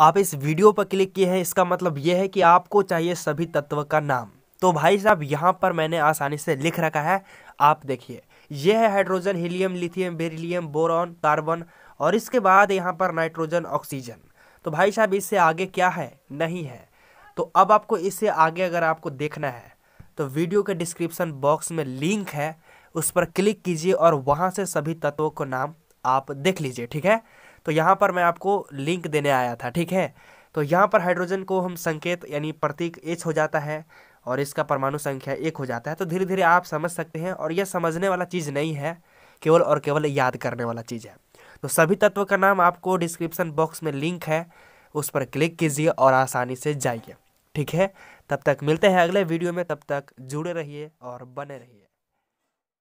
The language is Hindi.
आप इस वीडियो पर क्लिक किए हैं इसका मतलब ये है कि आपको चाहिए सभी तत्व का नाम तो भाई साहब यहाँ पर मैंने आसानी से लिख रखा है आप देखिए यह है hydrogen helium lithium beryllium boron carbon और इसके बाद यहाँ पर नाइट्रोजन ऑक्सीजन तो भाई साहब इससे आगे क्या है नहीं है तो अब आपको इससे आगे अगर आपको देखना है तो वीडियो के डिस्क्रिप्सन बॉक्स में लिंक है उस पर क्लिक कीजिए और वहाँ से सभी तत्वों को नाम आप देख लीजिए ठीक है तो यहाँ पर मैं आपको लिंक देने आया था ठीक है तो यहाँ पर हाइड्रोजन को हम संकेत यानी प्रतीक एच हो जाता है और इसका परमाणु संख्या एक हो जाता है तो धीरे धीरे आप समझ सकते हैं और यह समझने वाला चीज़ नहीं है केवल और केवल याद करने वाला चीज़ है तो सभी तत्व का नाम आपको डिस्क्रिप्सन बॉक्स में लिंक है उस पर क्लिक कीजिए और आसानी से जाइए ठीक है तब तक मिलते हैं अगले वीडियो में तब तक जुड़े रहिए और बने रहिए